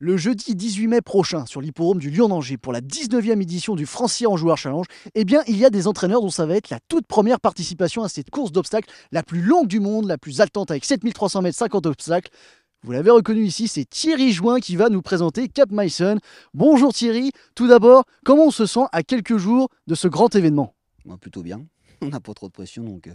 le jeudi 18 mai prochain sur l'hippodrome du lyon d'Angers pour la 19e édition du Francier en joueurs challenge, eh bien il y a des entraîneurs dont ça va être la toute première participation à cette course d'obstacles la plus longue du monde, la plus altante avec 7300 mètres 50 obstacles. Vous l'avez reconnu ici, c'est Thierry Join qui va nous présenter Cap Myson. Bonjour Thierry, tout d'abord, comment on se sent à quelques jours de ce grand événement bah, Plutôt bien, on n'a pas trop de pression donc euh,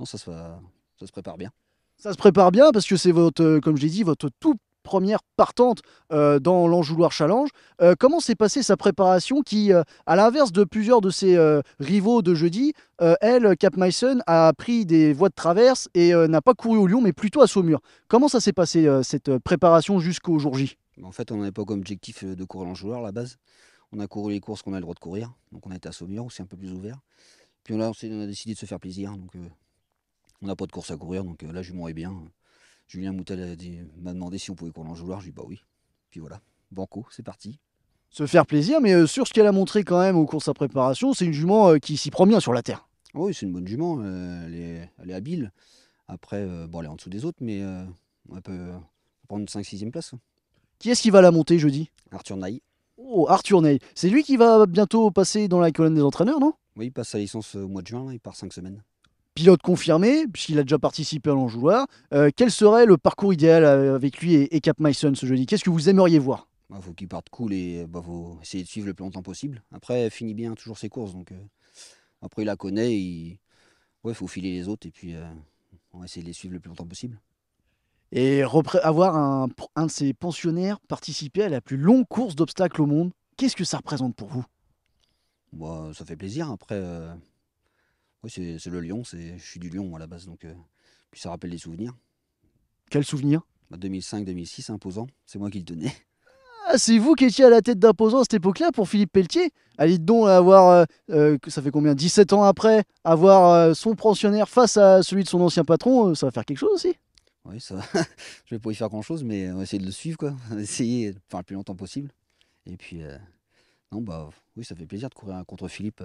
non, ça, se, ça se prépare bien. Ça se prépare bien parce que c'est votre, euh, comme j'ai dit, votre tout première partante euh, dans l'Anjouloir Challenge. Euh, comment s'est passée sa préparation qui, euh, à l'inverse de plusieurs de ses rivaux de jeudi, elle, Cap Myson, a pris des voies de traverse et n'a pas couru au Lyon, mais plutôt à Saumur. Comment ça s'est passé, cette préparation jusqu'au jour J En fait, on n'avait pas comme objectif de courir l'Anjouloir à la base. On a couru les courses qu'on a le droit de courir. Donc on a été à Saumur, c'est un peu plus ouvert. Puis là, on, a décidé de se faire plaisir. Donc on n'a pas de course à courir, donc la jument est bien. Julien Moutel m'a demandé si on pouvait courir en joueur. Je lui ai dit bah oui. Puis voilà, banco, c'est parti. Se faire plaisir, mais euh, sur ce qu'elle a montré quand même au cours de sa préparation, c'est une jument euh, qui s'y prend bien sur la terre. Oui, c'est une bonne jument, euh, elle est, habile. Après, bon, elle est en dessous des autres, mais on peut prendre une 5-6e place. Qui est-ce qui va la monter jeudi Arthur Naï. Oh, Arthur naï C'est lui qui va bientôt passer dans la colonne des entraîneurs, non Oui, il passe sa licence au mois de juin, il part 5 semaines pilote confirmé, puisqu'il a déjà participé à l'enjoueur. quel serait le parcours idéal euh, avec lui et, Cap Myson ce jeudi Qu'est-ce que vous aimeriez voir Il bah, faut qu'il parte cool et bah, essayer de suivre le plus longtemps possible. Après, finit bien toujours ses courses. Donc, euh, après, il la connaît. Il faut filer les autres et puis euh, on va essayer de les suivre le plus longtemps possible. Et avoir un, un de ses pensionnaires participer à la plus longue course d'obstacles au monde, qu'est-ce que ça représente pour vous bah, Ça fait plaisir. Après, oui, c'est le lion. je suis du lion à la base, donc euh, puis ça rappelle des souvenirs. Quel souvenir 2005-2006, imposant. C'est moi qui le tenais. Ah, c'est vous qui étiez à la tête d'imposant à cette époque-là pour Philippe Pelletier. Allez donc avoir, euh, euh, ça fait combien 17 ans après, avoir son pensionnaire face à celui de son ancien patron, ça va faire quelque chose aussi. Oui, ça. je vais pas y faire grand chose, mais on va essayer de le suivre, quoi. essayer le plus longtemps possible. Et puis, non, bah, oui, ça fait plaisir de courir contre Philippe.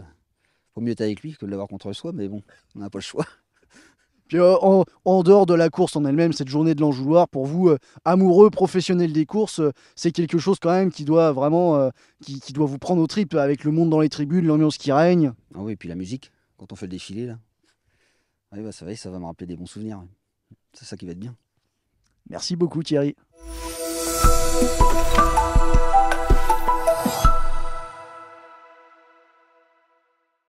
Faut mieux être avec lui que de l'avoir contre soi, mais bon, on n'a pas le choix. Puis euh, en, dehors de la course en elle-même, cette journée de l'Anjouloir, pour vous, euh, amoureux, professionnels des courses, euh, c'est quelque chose quand même qui doit vraiment, qui, doit vous prendre aux tripes avec le monde dans les tribunes, l'ambiance qui règne. Ah oui, et puis la musique, quand on fait le défilé là. Ah oui, bah, ça, va, ça va me rappeler des bons souvenirs. C'est ça qui va être bien. Merci beaucoup Thierry.